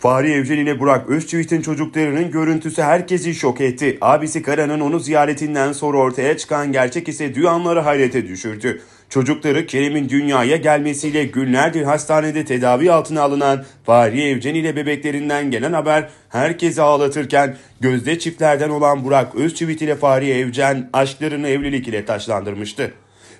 Fahri Evcen ile Burak Özçivit'in çocuklarının görüntüsü herkesi şok etti. Abisi Kara'nın onu ziyaretinden sonra ortaya çıkan gerçek ise duyanları hayrete düşürdü. Çocukları Kerem'in dünyaya gelmesiyle günlerdir hastanede tedavi altına alınan Fahri Evcen ile bebeklerinden gelen haber herkesi ağlatırken gözde çiftlerden olan Burak Özçivit ile Fahri Evcen aşklarını evlilik ile taşlandırmıştı.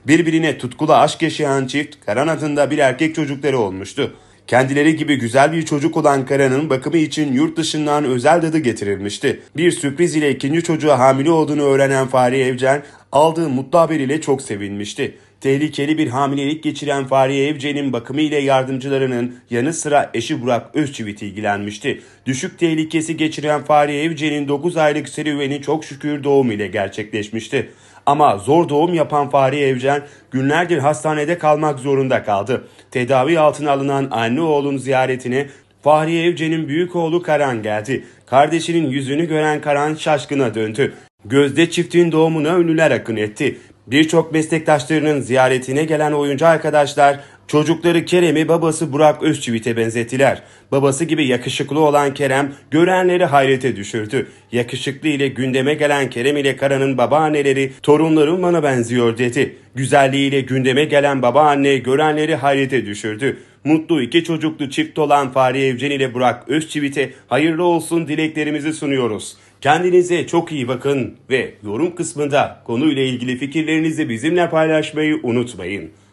Birbirine tutkulu aşk yaşayan çift Karan adında bir erkek çocukları olmuştu. Kendileri gibi güzel bir çocuk olan Kara'nın bakımı için yurt dışından özel dadı getirilmişti. Bir sürpriz ile ikinci çocuğa hamile olduğunu öğrenen Fahri Evcen aldığı mutlu haber çok sevinmişti. Tehlikeli bir hamilelik geçiren Fahriye Evcen'in bakımı ile yardımcılarının yanı sıra eşi Burak Özçivit ilgilenmişti. Düşük tehlikesi geçiren Fahriye Evcen'in 9 aylık serüveni çok şükür doğum ile gerçekleşmişti. Ama zor doğum yapan Fahriye Evcen günlerdir hastanede kalmak zorunda kaldı. Tedavi altına alınan anne oğlun ziyaretini Fahriye Evcen'in büyük oğlu Karan geldi. Kardeşinin yüzünü gören Karan şaşkına döndü. Gözde çiftliğin doğumuna ünlüler akın etti. Birçok meslektaşlarının ziyaretine gelen oyuncu arkadaşlar Çocukları Kerem'i babası Burak Özçivit'e benzettiler. Babası gibi yakışıklı olan Kerem görenleri hayrete düşürdü. Yakışıklı ile gündeme gelen Kerem ile Kara'nın babaanneleri torunlarım bana benziyor dedi. Güzelliğiyle gündeme gelen babaanne görenleri hayrete düşürdü. Mutlu iki çocuklu çift olan Fahriye Evcen ile Burak Özçivit'e hayırlı olsun dileklerimizi sunuyoruz. Kendinize çok iyi bakın ve yorum kısmında konuyla ilgili fikirlerinizi bizimle paylaşmayı unutmayın.